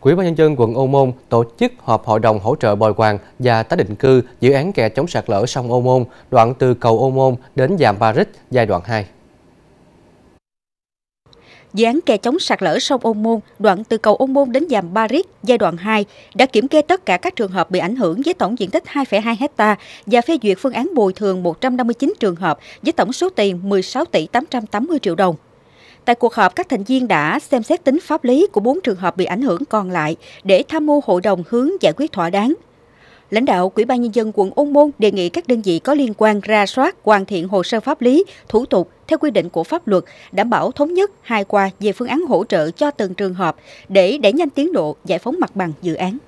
Quỹ ban nhân dân quận Ô Môn tổ chức họp hội đồng hỗ trợ bồi hoàn và tái định cư dự án kè chống sạt lở sông Ô Môn, đoạn từ cầu Ô Môn đến Giàm Ba giai đoạn 2. Dự án kè chống sạt lở sông Ô Môn, đoạn từ cầu Ô Môn đến Giàm Ba giai đoạn 2, đã kiểm kê tất cả các trường hợp bị ảnh hưởng với tổng diện tích 2,2 hecta và phê duyệt phương án bồi thường 159 trường hợp với tổng số tiền 16 tỷ 880 triệu đồng. Tại cuộc họp, các thành viên đã xem xét tính pháp lý của 4 trường hợp bị ảnh hưởng còn lại để tham mưu hội đồng hướng giải quyết thỏa đáng. Lãnh đạo Quỹ ban Nhân dân quận Ôn Môn đề nghị các đơn vị có liên quan ra soát, hoàn thiện hồ sơ pháp lý, thủ tục theo quy định của pháp luật, đảm bảo thống nhất hài hòa về phương án hỗ trợ cho từng trường hợp để đẩy nhanh tiến độ giải phóng mặt bằng dự án.